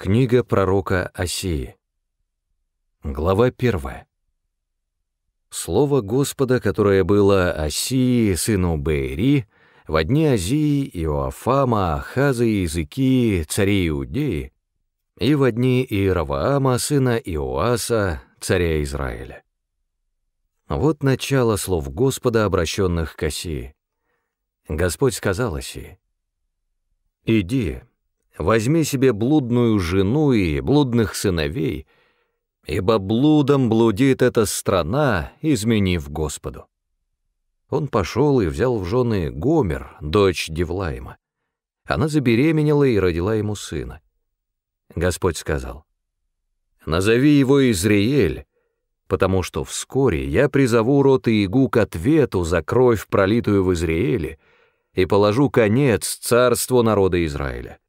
Книга пророка Осии. Глава первая. Слово Господа, которое было Осии, сыну Бейри, в дни Азии, Иоафама, Ахаза и Языки, царей Иудеи, и в дни Иераваама, сына Иоаса, царя Израиля. Вот начало слов Господа, обращенных к Осии. Господь сказал Осии, «Иди, Возьми себе блудную жену и блудных сыновей, ибо блудом блудит эта страна, изменив Господу. Он пошел и взял в жены Гомер, дочь Девлаима. Она забеременела и родила ему сына. Господь сказал, «Назови его Изриэль, потому что вскоре я призову рот Иегу к ответу за кровь, пролитую в Изриэле, и положу конец царству народа Израиля».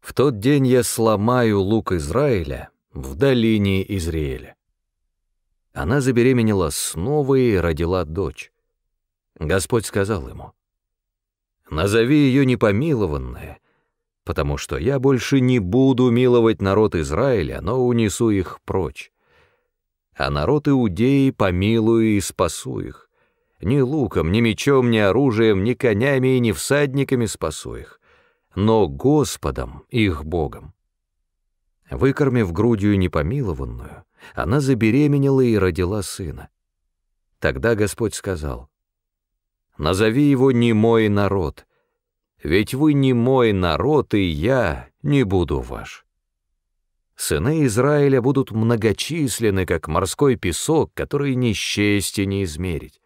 В тот день я сломаю лук Израиля в долине Израиля. Она забеременела снова и родила дочь. Господь сказал ему, «Назови ее непомилованная, потому что я больше не буду миловать народ Израиля, но унесу их прочь. А народ Иудеи помилую и спасу их. Ни луком, ни мечом, ни оружием, ни конями и ни всадниками спасу их но Господом, их Богом. Выкормив грудью непомилованную, она забеременела и родила сына. Тогда Господь сказал, «Назови его не мой народ, ведь вы не мой народ, и я не буду ваш». Сыны Израиля будут многочисленны, как морской песок, который не счесть и не измерить.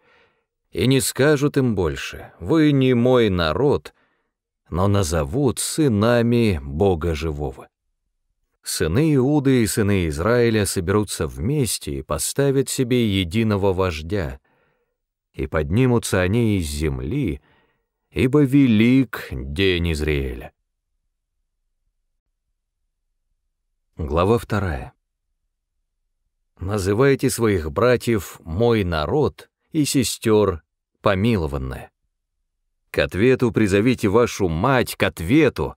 И не скажут им больше, «Вы не мой народ, но назовут сынами Бога Живого. Сыны Иуды и сыны Израиля соберутся вместе и поставят себе единого вождя, и поднимутся они из земли, ибо велик день Израиля. Глава вторая. Называйте своих братьев «мой народ» и сестер «помилованные». К ответу призовите вашу мать, к ответу,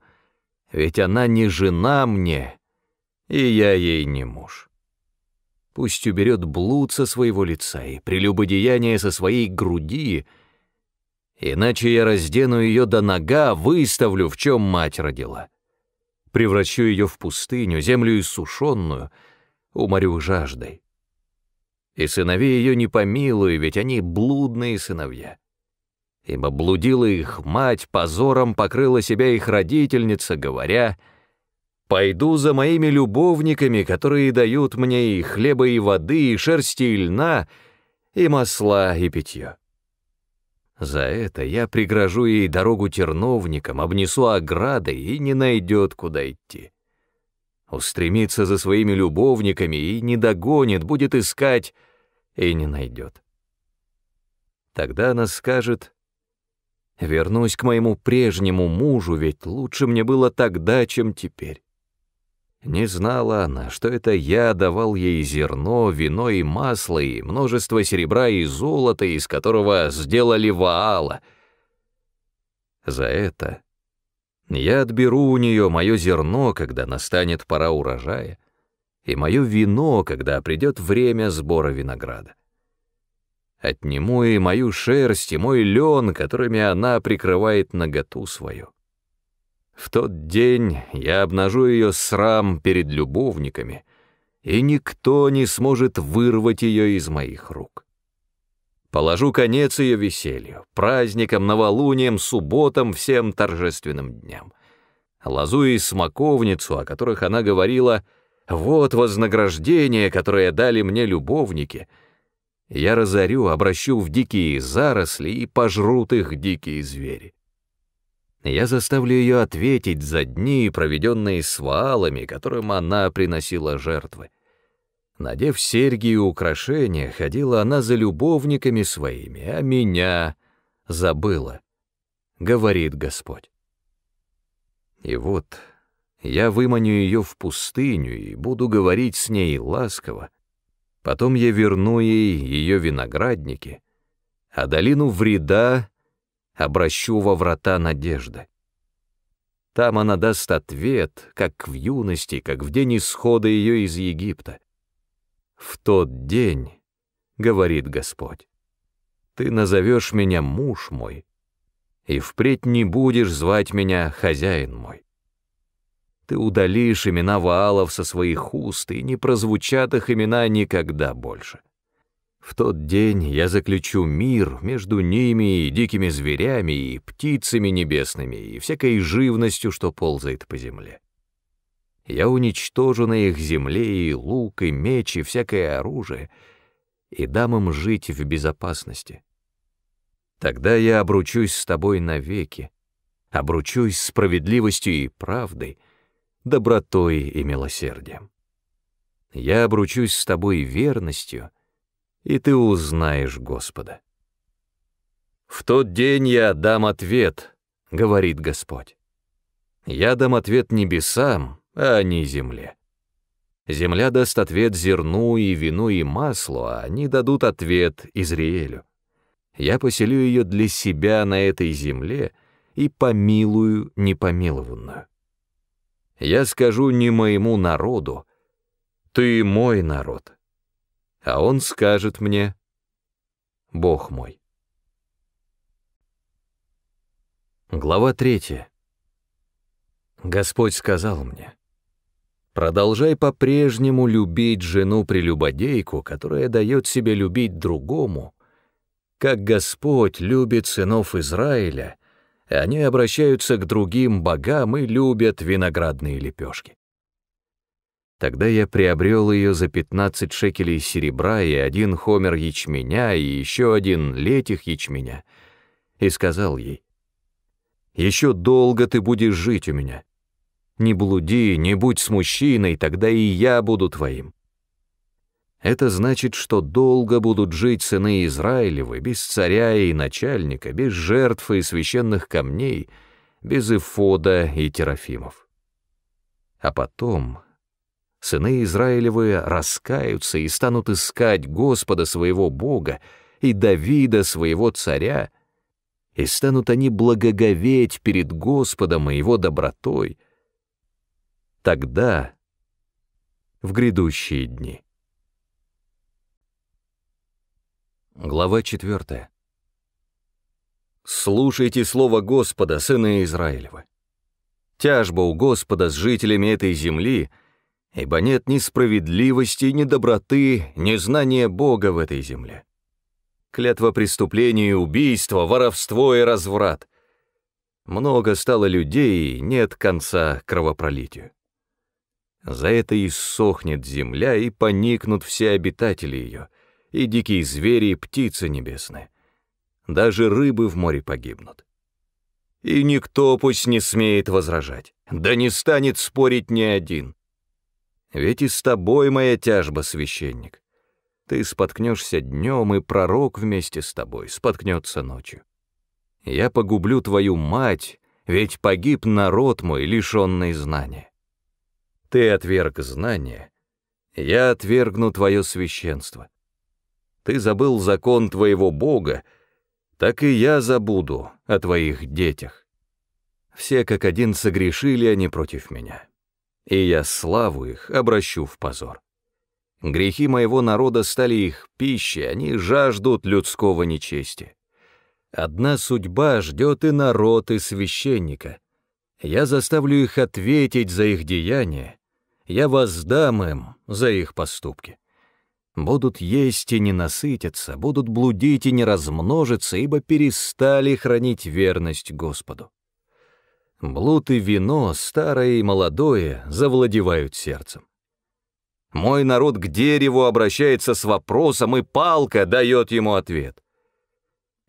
ведь она не жена мне, и я ей не муж. Пусть уберет блуд со своего лица и прелюбодеяние со своей груди, иначе я раздену ее до нога, выставлю, в чем мать родила. Превращу ее в пустыню, землю иссушенную, уморю жаждой. И сыновей ее не помилую, ведь они блудные сыновья ибо блудила их мать, позором покрыла себя их родительница, говоря, «Пойду за моими любовниками, которые дают мне и хлеба, и воды, и шерсти, и льна, и масла, и питье». За это я пригрожу ей дорогу терновникам, обнесу оградой и не найдет, куда идти. Устремится за своими любовниками и не догонит, будет искать и не найдет. Тогда она скажет, Вернусь к моему прежнему мужу, ведь лучше мне было тогда, чем теперь. Не знала она, что это я давал ей зерно, вино и масло, и множество серебра и золота, из которого сделали Ваала. За это я отберу у нее мое зерно, когда настанет пора урожая, и мое вино, когда придет время сбора винограда. Отниму и мою шерсть, и мой лен, которыми она прикрывает наготу свою. В тот день я обнажу ее срам перед любовниками, и никто не сможет вырвать ее из моих рук. Положу конец ее веселью, праздникам, новолуниям, субботам, всем торжественным дням. Лазу и смоковницу, о которых она говорила, «Вот вознаграждение, которое дали мне любовники», — я разорю, обращу в дикие заросли, и пожрут их дикие звери. Я заставлю ее ответить за дни, проведенные с валами, которым она приносила жертвы. Надев серьги и украшения, ходила она за любовниками своими, а меня забыла, — говорит Господь. И вот я выманю ее в пустыню и буду говорить с ней ласково, Потом я верну ей ее виноградники, а долину вреда обращу во врата надежды. Там она даст ответ, как в юности, как в день исхода ее из Египта. «В тот день, — говорит Господь, — ты назовешь меня муж мой, и впредь не будешь звать меня хозяин мой. Ты удалишь имена Ваалов со своих уст, и не прозвучат их имена никогда больше. В тот день я заключу мир между ними и дикими зверями, и птицами небесными, и всякой живностью, что ползает по земле. Я уничтожу на их земле и лук, и меч, и всякое оружие, и дам им жить в безопасности. Тогда я обручусь с тобой навеки, обручусь справедливостью и правдой, добротой и милосердием. Я обручусь с тобой верностью, и ты узнаешь Господа. В тот день я дам ответ, говорит Господь. Я дам ответ небесам, а не земле. Земля даст ответ зерну и вину и маслу, а они дадут ответ Израилю. Я поселю ее для себя на этой земле и помилую непомилованную я скажу не моему народу, ты мой народ. А он скажет мне, Бог мой. Глава третья. Господь сказал мне, продолжай по-прежнему любить жену-прелюбодейку, которая дает себе любить другому, как Господь любит сынов Израиля, они обращаются к другим богам и любят виноградные лепешки. Тогда я приобрел ее за 15 шекелей серебра и один хомер ячменя и еще один летих ячменя, и сказал ей, «Еще долго ты будешь жить у меня. Не блуди, не будь с мужчиной, тогда и я буду твоим. Это значит, что долго будут жить сыны Израилевы без царя и начальника, без жертв и священных камней, без эфода и терафимов. А потом сыны Израилевы раскаются и станут искать Господа своего Бога и Давида своего царя, и станут они благоговеть перед Господом и его добротой. Тогда, в грядущие дни, Глава 4. «Слушайте слово Господа, сына Израилева. Тяжба у Господа с жителями этой земли, ибо нет ни справедливости, ни доброты, ни знания Бога в этой земле. Клятва преступления и убийства, воровство и разврат. Много стало людей, нет конца кровопролитию. За это иссохнет земля, и поникнут все обитатели ее» и дикие звери, и птицы небесные. Даже рыбы в море погибнут. И никто пусть не смеет возражать, да не станет спорить ни один. Ведь и с тобой моя тяжба, священник. Ты споткнешься днем, и пророк вместе с тобой споткнется ночью. Я погублю твою мать, ведь погиб народ мой, лишенный знания. Ты отверг знание, я отвергну твое священство. Ты забыл закон твоего Бога, так и я забуду о твоих детях. Все как один согрешили они против меня, и я славу их обращу в позор. Грехи моего народа стали их пищей, они жаждут людского нечести. Одна судьба ждет и народ, и священника. Я заставлю их ответить за их деяния, я воздам им за их поступки будут есть и не насытятся, будут блудить и не размножиться, ибо перестали хранить верность Господу. Блуд и вино, старое и молодое, завладевают сердцем. Мой народ к дереву обращается с вопросом, и палка дает ему ответ.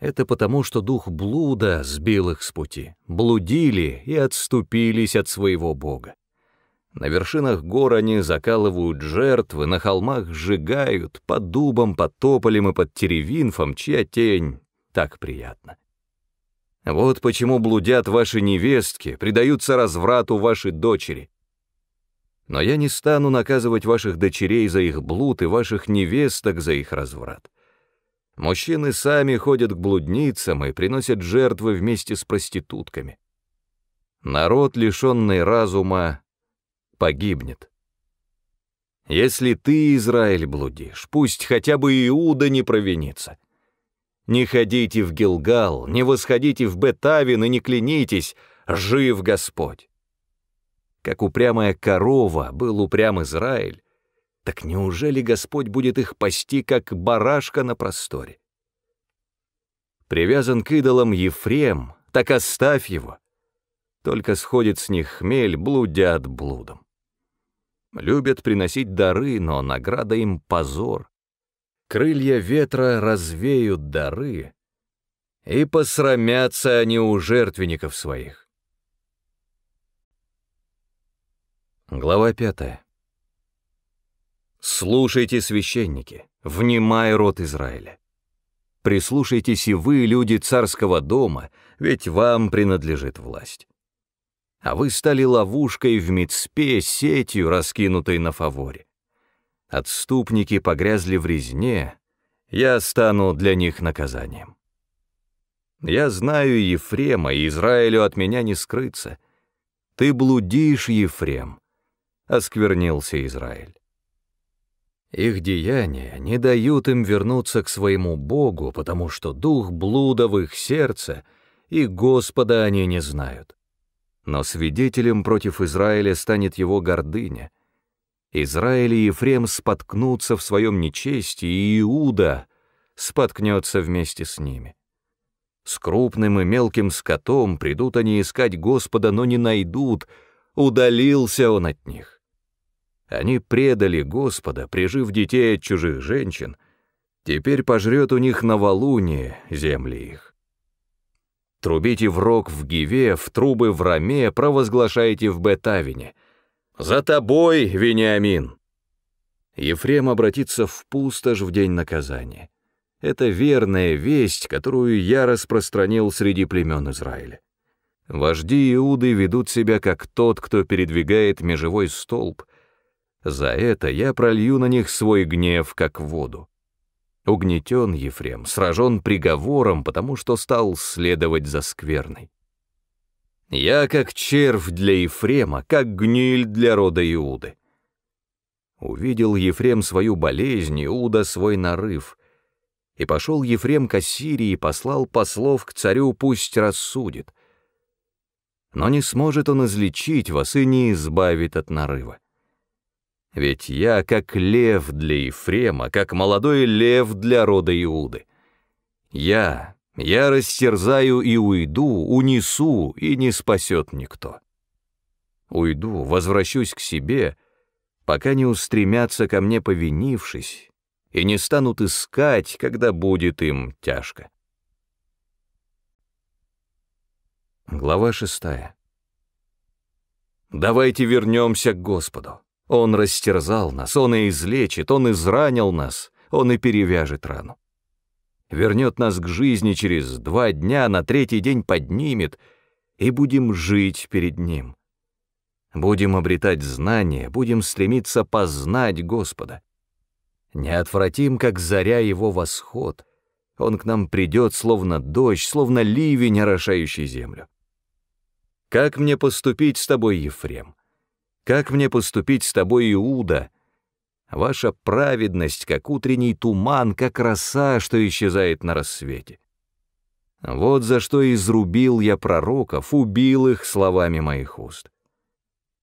Это потому, что дух блуда сбил их с пути, блудили и отступились от своего Бога. На вершинах гор они закалывают жертвы, на холмах сжигают, под дубом, под тополем и под теревинфом, чья тень так приятно. Вот почему блудят ваши невестки, предаются разврату ваши дочери. Но я не стану наказывать ваших дочерей за их блуд и ваших невесток за их разврат. Мужчины сами ходят к блудницам и приносят жертвы вместе с проститутками. Народ, лишенный разума, погибнет. Если ты, Израиль, блудишь, пусть хотя бы Иуда не провинится. Не ходите в Гилгал, не восходите в Бетавин и не клянитесь, жив Господь. Как упрямая корова был упрям Израиль, так неужели Господь будет их пасти, как барашка на просторе? Привязан к идолам Ефрем, так оставь его. Только сходит с них хмель, блудя от блудом. Любят приносить дары, но награда им — позор. Крылья ветра развеют дары, и посрамятся они у жертвенников своих. Глава пятая. «Слушайте, священники, внимай род Израиля. Прислушайтесь и вы, люди царского дома, ведь вам принадлежит власть а вы стали ловушкой в мицпе сетью, раскинутой на фаворе. Отступники погрязли в резне, я стану для них наказанием. Я знаю Ефрема, и Израилю от меня не скрыться. Ты блудишь, Ефрем, — осквернился Израиль. Их деяния не дают им вернуться к своему Богу, потому что дух блуда в их сердце, и Господа они не знают но свидетелем против Израиля станет его гордыня. Израиль и Ефрем споткнутся в своем нечестии, и Иуда споткнется вместе с ними. С крупным и мелким скотом придут они искать Господа, но не найдут, удалился он от них. Они предали Господа, прижив детей от чужих женщин, теперь пожрет у них новолуние земли их. Трубите в рог в Гиве, в трубы в Раме, провозглашайте в Бетавине. «За тобой, Вениамин!» Ефрем обратится в пустошь в день наказания. Это верная весть, которую я распространил среди племен Израиля. Вожди Иуды ведут себя как тот, кто передвигает межевой столб. За это я пролью на них свой гнев, как воду. Угнетен Ефрем, сражен приговором, потому что стал следовать за скверной. Я как червь для Ефрема, как гниль для рода Иуды. Увидел Ефрем свою болезнь, Иуда свой нарыв. И пошел Ефрем к Ассирии и послал послов к царю, пусть рассудит. Но не сможет он излечить вас и не избавит от нарыва. Ведь я как лев для Ефрема, как молодой лев для рода Иуды. Я, я растерзаю и уйду, унесу, и не спасет никто. Уйду, возвращусь к себе, пока не устремятся ко мне повинившись, и не станут искать, когда будет им тяжко. Глава шестая. Давайте вернемся к Господу. Он растерзал нас, он и излечит, он изранил нас, он и перевяжет рану. Вернет нас к жизни через два дня, на третий день поднимет, и будем жить перед Ним. Будем обретать знания, будем стремиться познать Господа. Неотвратим, как заря Его восход. Он к нам придет, словно дождь, словно ливень, орошающий землю. Как мне поступить с тобой, Ефрем? Как мне поступить с тобой, Иуда? Ваша праведность, как утренний туман, как роса, что исчезает на рассвете. Вот за что изрубил я пророков, убил их словами моих уст.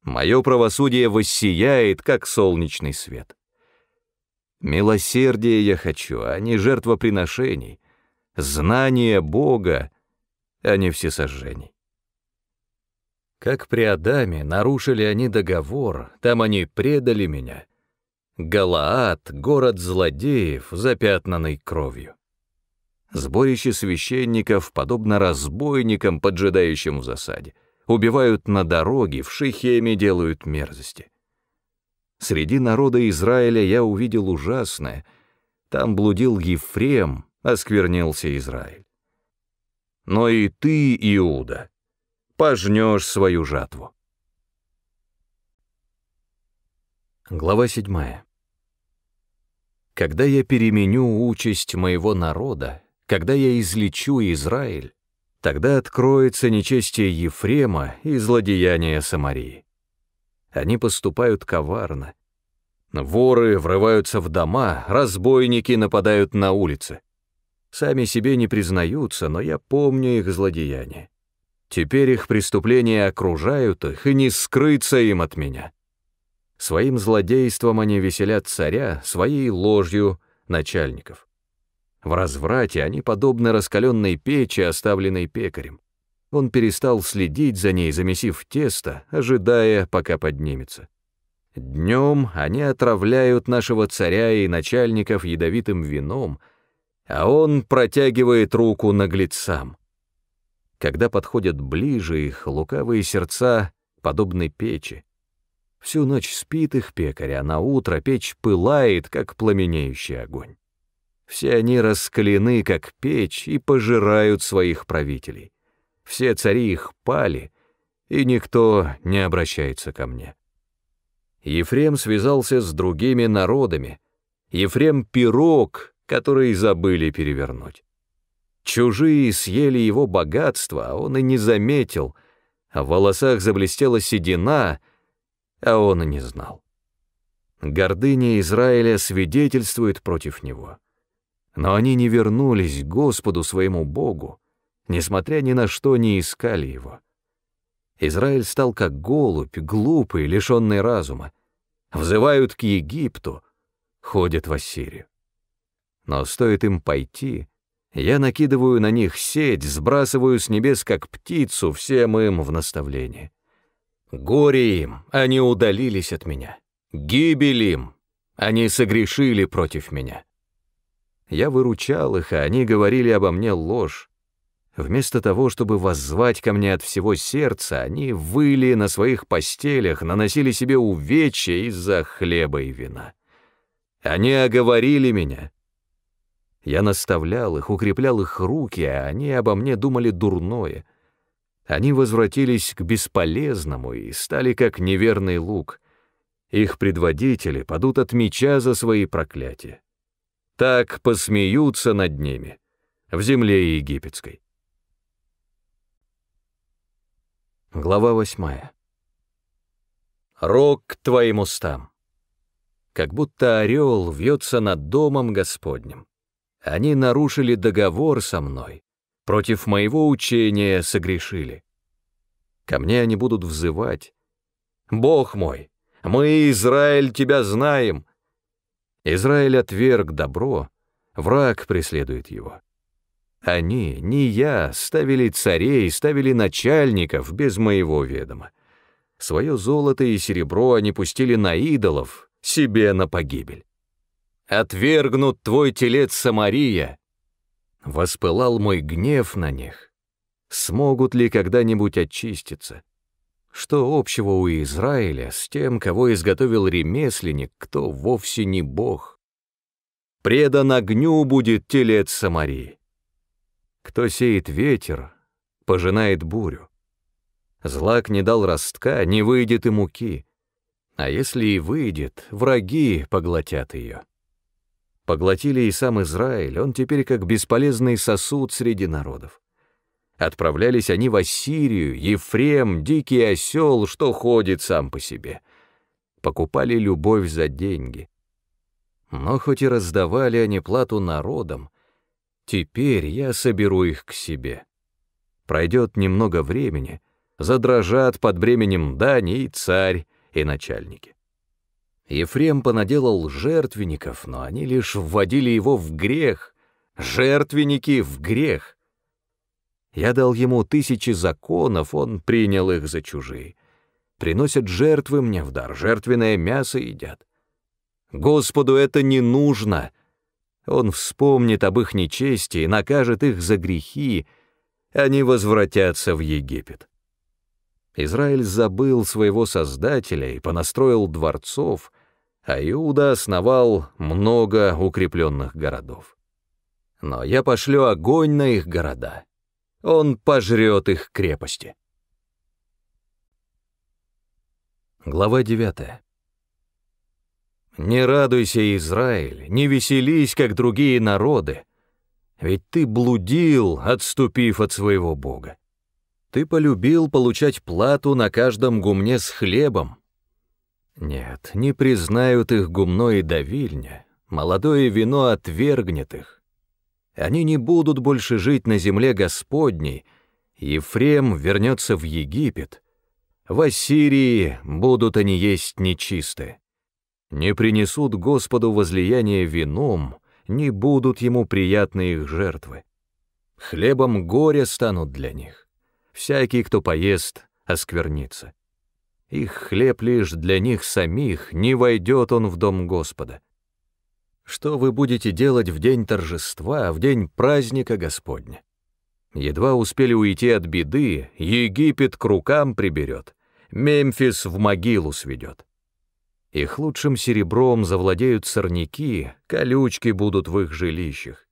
Мое правосудие воссияет, как солнечный свет. Милосердие я хочу, а не жертвоприношений, знание Бога, а не всесожжений. Как при Адаме нарушили они договор, там они предали меня. Галаад — город злодеев, запятнанный кровью. Сборище священников, подобно разбойникам, поджидающим в засаде. Убивают на дороге, в Шихеме делают мерзости. Среди народа Израиля я увидел ужасное. Там блудил Ефрем, осквернился Израиль. Но и ты, Иуда, пожнешь свою жатву. Глава 7. Когда я переменю участь моего народа, когда я излечу Израиль, тогда откроется нечестие Ефрема и злодеяние Самарии. Они поступают коварно. Воры врываются в дома, разбойники нападают на улицы. Сами себе не признаются, но я помню их злодеяния. Теперь их преступления окружают их, и не скрыться им от меня. Своим злодейством они веселят царя, своей ложью — начальников. В разврате они подобны раскаленной печи, оставленной пекарем. Он перестал следить за ней, замесив тесто, ожидая, пока поднимется. Днем они отравляют нашего царя и начальников ядовитым вином, а он протягивает руку наглецам — когда подходят ближе их лукавые сердца, подобны печи. Всю ночь спит их пекарь, а на утро печь пылает, как пламенеющий огонь. Все они раскалены, как печь, и пожирают своих правителей. Все цари их пали, и никто не обращается ко мне. Ефрем связался с другими народами. Ефрем — пирог, который забыли перевернуть. Чужие съели его богатство, а он и не заметил, а в волосах заблестела седина, а он и не знал. Гордыня Израиля свидетельствует против него. Но они не вернулись к Господу своему Богу, несмотря ни на что не искали его. Израиль стал как голубь, глупый, лишенный разума. Взывают к Египту, ходят в Ассирию. Но стоит им пойти — я накидываю на них сеть, сбрасываю с небес, как птицу, всем им в наставление. Горе им, они удалились от меня. Гибель им, они согрешили против меня. Я выручал их, а они говорили обо мне ложь. Вместо того, чтобы воззвать ко мне от всего сердца, они выли на своих постелях, наносили себе увечья из-за хлеба и вина. Они оговорили меня, я наставлял их, укреплял их руки, а они обо мне думали дурное. Они возвратились к бесполезному и стали как неверный лук. Их предводители падут от меча за свои проклятия. Так посмеются над ними в земле египетской. Глава восьмая. Рог к твоим устам. Как будто орел вьется над домом Господним. Они нарушили договор со мной, против моего учения согрешили. Ко мне они будут взывать. «Бог мой, мы, Израиль, тебя знаем!» Израиль отверг добро, враг преследует его. Они, не я, ставили царей, ставили начальников без моего ведома. Свое золото и серебро они пустили на идолов, себе на погибель отвергнут твой телец Самария. Воспылал мой гнев на них. Смогут ли когда-нибудь очиститься? Что общего у Израиля с тем, кого изготовил ремесленник, кто вовсе не бог? Предан огню будет телец Самарии. Кто сеет ветер, пожинает бурю. Злак не дал ростка, не выйдет и муки. А если и выйдет, враги поглотят ее. Поглотили и сам Израиль, он теперь как бесполезный сосуд среди народов. Отправлялись они в Ассирию, Ефрем, дикий осел, что ходит сам по себе. Покупали любовь за деньги. Но хоть и раздавали они плату народам, теперь я соберу их к себе. Пройдет немного времени, задрожат под бременем дани и царь, и начальники. Ефрем понаделал жертвенников, но они лишь вводили его в грех. Жертвенники в грех. Я дал ему тысячи законов, он принял их за чужие. Приносят жертвы мне в дар, жертвенное мясо едят. Господу это не нужно. Он вспомнит об их нечести и накажет их за грехи, они возвратятся в Египет. Израиль забыл своего Создателя и понастроил дворцов, а Иуда основал много укрепленных городов. Но я пошлю огонь на их города. Он пожрет их крепости. Глава 9. Не радуйся, Израиль, не веселись, как другие народы, ведь ты блудил, отступив от своего Бога. Ты полюбил получать плату на каждом гумне с хлебом, нет, не признают их гумно и давильня, молодое вино отвергнет их. Они не будут больше жить на земле Господней, Ефрем вернется в Египет, в Ассирии будут они есть нечисты. Не принесут Господу возлияние вином, не будут ему приятны их жертвы. Хлебом горе станут для них. Всякий, кто поест, осквернится. Их хлеб лишь для них самих, не войдет он в дом Господа. Что вы будете делать в день торжества, в день праздника Господня? Едва успели уйти от беды, Египет к рукам приберет, Мемфис в могилу сведет. Их лучшим серебром завладеют сорняки, колючки будут в их жилищах.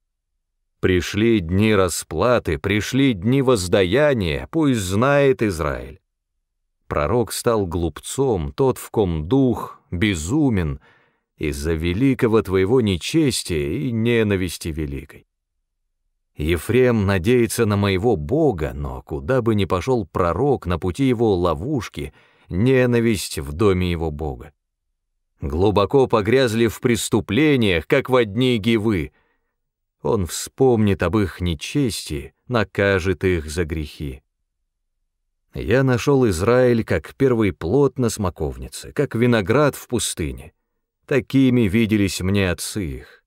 Пришли дни расплаты, пришли дни воздаяния, пусть знает Израиль. Пророк стал глупцом, тот, в ком дух, безумен, из-за великого твоего нечестия и ненависти великой. Ефрем надеется на моего Бога, но куда бы ни пошел пророк на пути его ловушки, ненависть в доме его Бога. Глубоко погрязли в преступлениях, как в одни гивы. Он вспомнит об их нечестии, накажет их за грехи я нашел Израиль как первый плод на смоковнице, как виноград в пустыне. Такими виделись мне отцы их.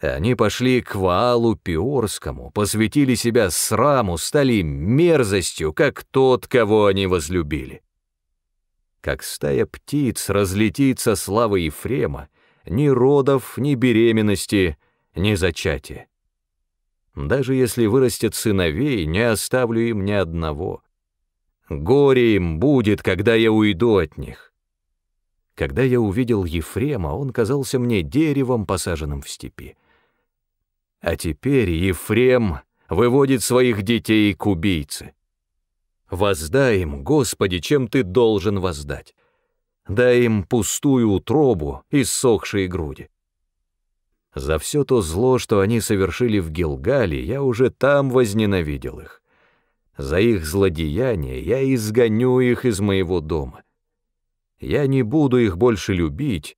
Они пошли к Ваалу Пиорскому, посвятили себя сраму, стали мерзостью, как тот, кого они возлюбили. Как стая птиц разлетится слава Ефрема, ни родов, ни беременности, ни зачатия. Даже если вырастет сыновей, не оставлю им ни одного. Горе им будет, когда я уйду от них. Когда я увидел Ефрема, он казался мне деревом, посаженным в степи. А теперь Ефрем выводит своих детей к убийце. Воздай им, Господи, чем ты должен воздать. Дай им пустую утробу и сохшие груди. За все то зло, что они совершили в Гилгале, я уже там возненавидел их. За их злодеяния я изгоню их из моего дома. Я не буду их больше любить,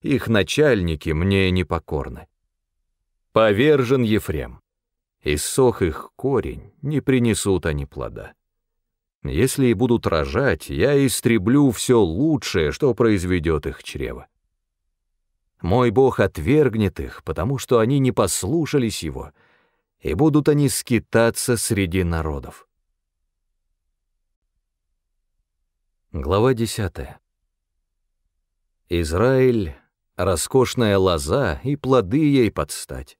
их начальники мне непокорны. Повержен Ефрем. Иссох их корень, не принесут они плода. Если и будут рожать, я истреблю все лучшее, что произведет их чрево. Мой Бог отвергнет их, потому что они не послушались Его, и будут они скитаться среди народов. Глава 10. Израиль — роскошная лоза, и плоды ей подстать.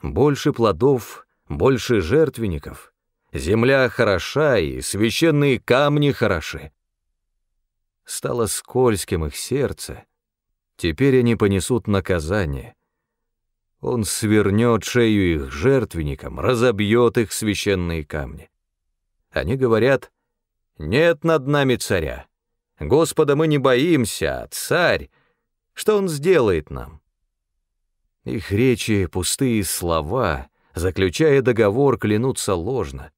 Больше плодов, больше жертвенников. Земля хороша, и священные камни хороши. Стало скользким их сердце. Теперь они понесут наказание. Он свернет шею их жертвенникам, разобьет их священные камни. Они говорят — нет над нами царя. Господа мы не боимся, а царь, что он сделает нам? Их речи, пустые слова, заключая договор, клянутся ложно.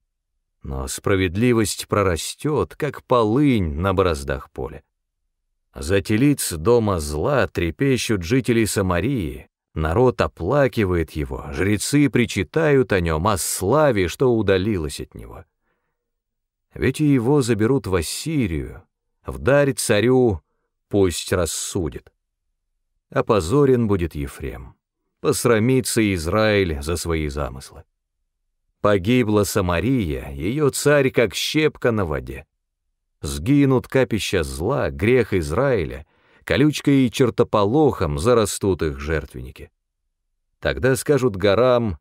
Но справедливость прорастет, как полынь на бороздах поля. Зателиц дома зла трепещут жители Самарии, народ оплакивает его, жрецы причитают о нем, о славе, что удалилось от него. Ведь и его заберут в Ассирию, вдарь царю пусть рассудит. Опозорен будет Ефрем, посрамится Израиль за свои замыслы. Погибла Самария, ее царь как щепка на воде. Сгинут капища зла, грех Израиля, колючкой и чертополохом зарастут их жертвенники. Тогда скажут горам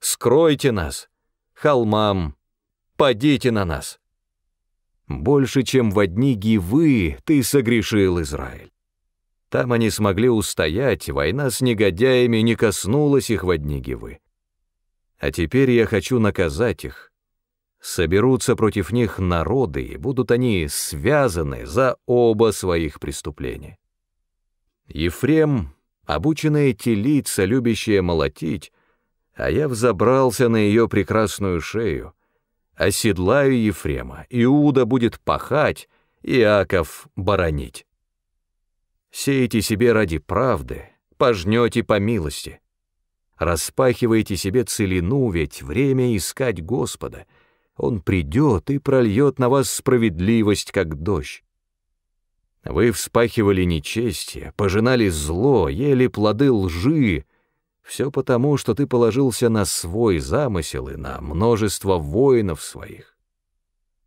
«Скройте нас!» холмам «Падите на нас!» Больше, чем в одни гивы, ты согрешил, Израиль. Там они смогли устоять, война с негодяями не коснулась их в одни гивы. А теперь я хочу наказать их. Соберутся против них народы, и будут они связаны за оба своих преступления. Ефрем, обученная телица, любящая молотить, а я взобрался на ее прекрасную шею — оседлаю Ефрема, Иуда будет пахать, Иаков боронить. Сеете себе ради правды, пожнете по милости. Распахивайте себе целину, ведь время искать Господа. Он придет и прольет на вас справедливость, как дождь. Вы вспахивали нечестие, пожинали зло, ели плоды лжи, все потому, что ты положился на свой замысел и на множество воинов своих.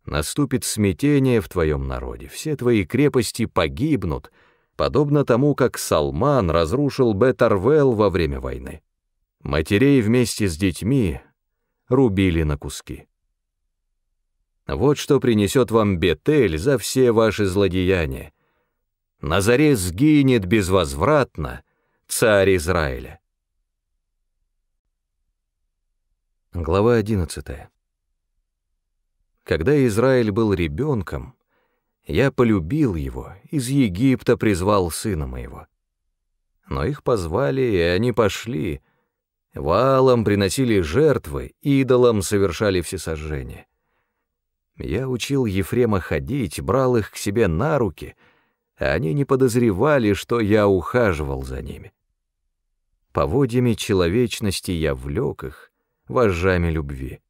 Наступит смятение в твоем народе, все твои крепости погибнут, подобно тому, как Салман разрушил Бетарвел во время войны. Матерей вместе с детьми рубили на куски. Вот что принесет вам Бетель за все ваши злодеяния. На заре сгинет безвозвратно царь Израиля. Глава 11. Когда Израиль был ребенком, я полюбил его, из Египта призвал сына моего. Но их позвали, и они пошли. Валом приносили жертвы, идолам совершали всесожжение. Я учил Ефрема ходить, брал их к себе на руки, а они не подозревали, что я ухаживал за ними. Поводьями человечности я влек их, вожжами любви.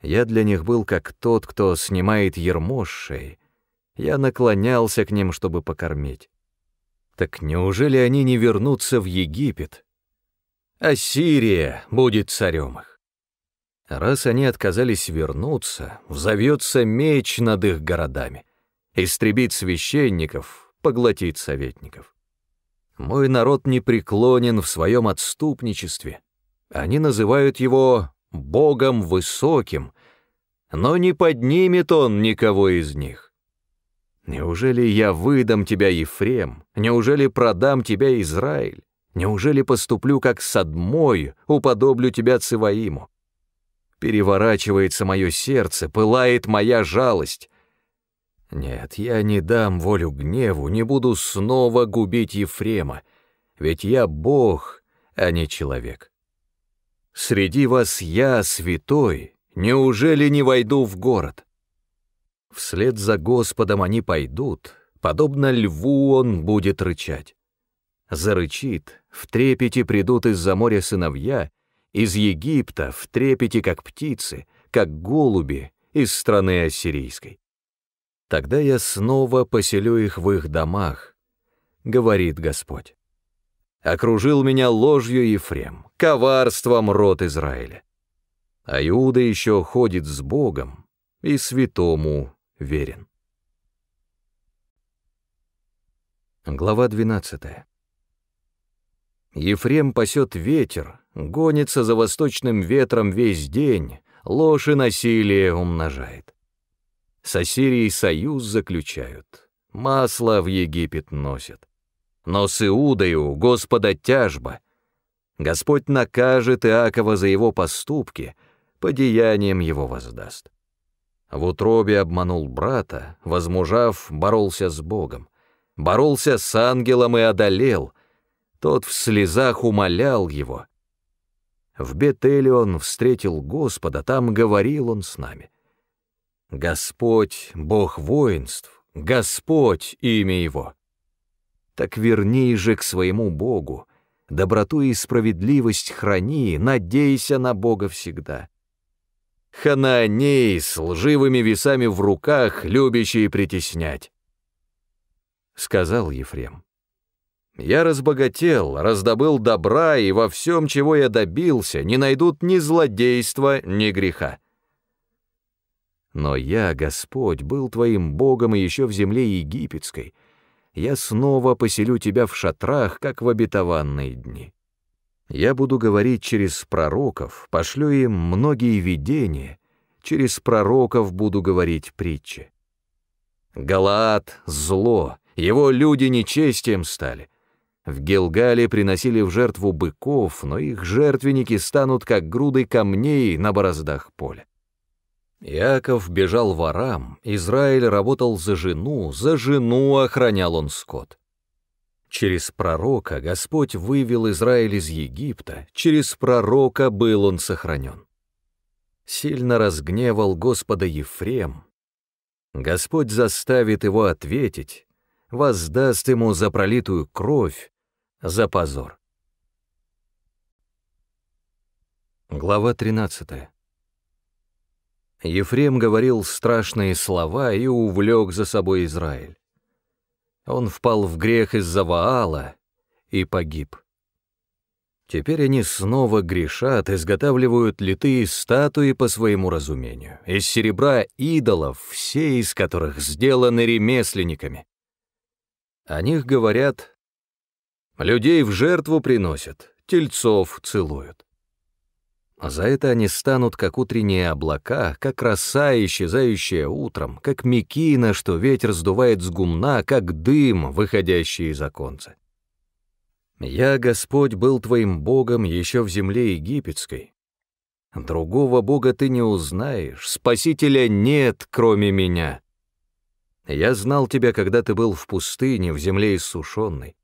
Я для них был как тот, кто снимает ермо с шеи. Я наклонялся к ним, чтобы покормить. Так неужели они не вернутся в Египет? Ассирия будет царем их. Раз они отказались вернуться, взовется меч над их городами, истребит священников, поглотит советников. Мой народ не преклонен в своем отступничестве, они называют его «богом высоким», но не поднимет он никого из них. Неужели я выдам тебя, Ефрем? Неужели продам тебя, Израиль? Неужели поступлю как садмой уподоблю тебя Циваиму? Переворачивается мое сердце, пылает моя жалость. Нет, я не дам волю гневу, не буду снова губить Ефрема, ведь я Бог, а не человек. Среди вас я, святой, неужели не войду в город? Вслед за Господом они пойдут, подобно льву он будет рычать. Зарычит, в трепете придут из-за моря сыновья, из Египта, в трепете, как птицы, как голуби, из страны ассирийской. Тогда я снова поселю их в их домах, говорит Господь окружил меня ложью Ефрем, коварством род Израиля. А Иуда еще ходит с Богом и святому верен. Глава 12. Ефрем пасет ветер, гонится за восточным ветром весь день, ложь и насилие умножает. С Ассирией союз заключают, масло в Египет носят но с Иудою Господа тяжба. Господь накажет Иакова за его поступки, по деяниям его воздаст. В утробе обманул брата, возмужав, боролся с Богом. Боролся с ангелом и одолел. Тот в слезах умолял его. В Бетеле он встретил Господа, там говорил он с нами. Господь — Бог воинств, Господь — имя его так верни же к своему Богу, доброту и справедливость храни, надейся на Бога всегда. Ханааней с лживыми весами в руках, любящие притеснять. Сказал Ефрем. Я разбогател, раздобыл добра, и во всем, чего я добился, не найдут ни злодейства, ни греха. Но я, Господь, был твоим Богом и еще в земле египетской — я снова поселю тебя в шатрах, как в обетованные дни. Я буду говорить через пророков, пошлю им многие видения, через пророков буду говорить притчи. Галаад — зло, его люди нечестием стали. В Гелгале приносили в жертву быков, но их жертвенники станут как груды камней на бороздах поля. Яков бежал ворам, Израиль работал за жену, за жену охранял он скот. Через пророка Господь вывел Израиль из Египта, через пророка был он сохранен. Сильно разгневал Господа Ефрем. Господь заставит его ответить, воздаст ему за пролитую кровь, за позор. Глава тринадцатая. Ефрем говорил страшные слова и увлек за собой Израиль. Он впал в грех из-за Ваала и погиб. Теперь они снова грешат, изготавливают литые статуи по своему разумению, из серебра идолов, все из которых сделаны ремесленниками. О них говорят, людей в жертву приносят, тельцов целуют а за это они станут как утренние облака, как роса, исчезающая утром, как мекина, что ветер сдувает с гумна, как дым, выходящий из оконца. Я, Господь, был твоим Богом еще в земле египетской. Другого Бога ты не узнаешь, Спасителя нет, кроме меня. Я знал тебя, когда ты был в пустыне, в земле иссушенной.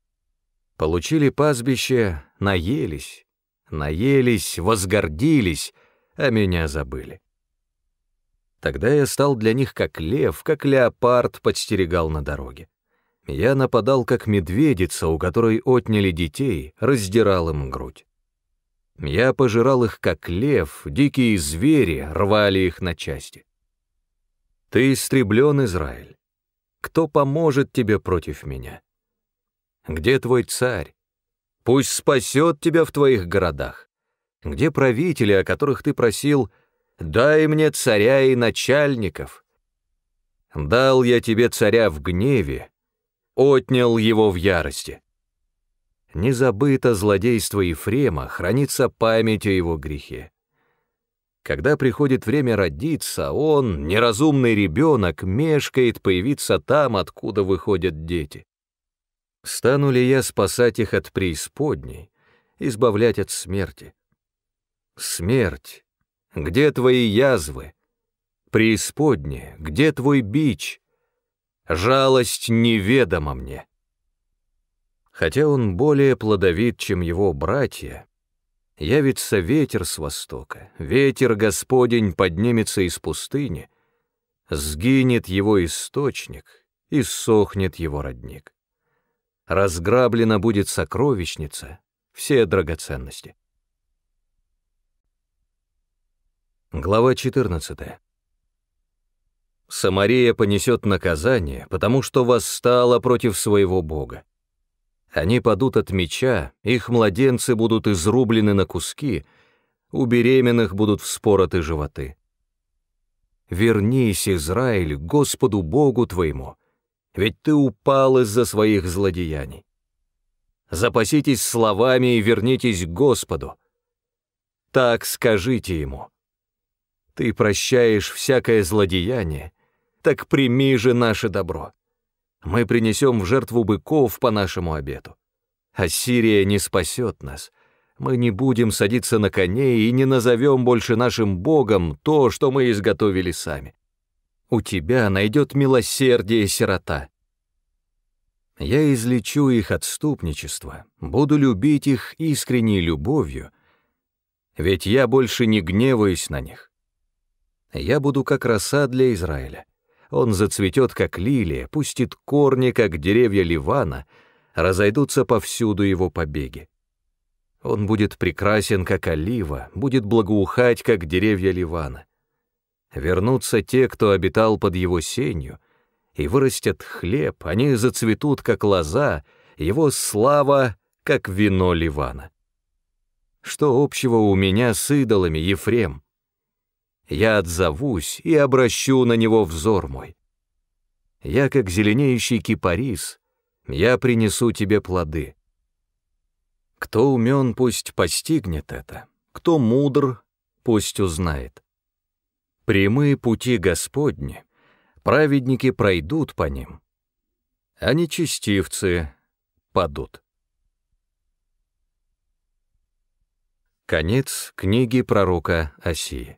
Получили пастбище, наелись, наелись, возгордились, а меня забыли. Тогда я стал для них как лев, как леопард подстерегал на дороге. Я нападал как медведица, у которой отняли детей, раздирал им грудь. Я пожирал их как лев, дикие звери рвали их на части. Ты истреблен, Израиль. Кто поможет тебе против меня? Где твой царь? Пусть спасет тебя в твоих городах, где правители, о которых ты просил, дай мне царя и начальников. Дал я тебе царя в гневе, отнял его в ярости. Не забыто злодейство Ефрема, хранится память о его грехе. Когда приходит время родиться, он, неразумный ребенок, мешкает появиться там, откуда выходят дети. Стану ли я спасать их от преисподней, избавлять от смерти? Смерть, где твои язвы? Преисподняя, где твой бич? Жалость неведома мне. Хотя он более плодовит, чем его братья, явится ветер с востока, ветер Господень поднимется из пустыни, сгинет его источник и сохнет его родник. Разграблена будет сокровищница, все драгоценности. Глава 14. Самария понесет наказание, потому что восстала против своего бога. Они падут от меча, их младенцы будут изрублены на куски, у беременных будут вспороты животы. Вернись, Израиль, Господу Богу твоему, ведь ты упал из-за своих злодеяний. Запаситесь словами и вернитесь к Господу. Так скажите Ему. Ты прощаешь всякое злодеяние, так прими же наше добро. Мы принесем в жертву быков по нашему обету. Ассирия не спасет нас. Мы не будем садиться на коней и не назовем больше нашим богом то, что мы изготовили сами у тебя найдет милосердие сирота. Я излечу их отступничество, буду любить их искренней любовью, ведь я больше не гневаюсь на них. Я буду как роса для Израиля. Он зацветет, как лилия, пустит корни, как деревья Ливана, разойдутся повсюду его побеги. Он будет прекрасен, как олива, будет благоухать, как деревья Ливана. Вернутся те, кто обитал под его сенью, и вырастет хлеб, они зацветут, как лоза, его слава, как вино Ливана. Что общего у меня с идолами, Ефрем? Я отзовусь и обращу на него взор мой. Я, как зеленеющий кипарис, я принесу тебе плоды. Кто умен, пусть постигнет это, кто мудр, пусть узнает. Прямые пути Господни, праведники пройдут по ним, а нечестивцы падут. Конец книги пророка Осии.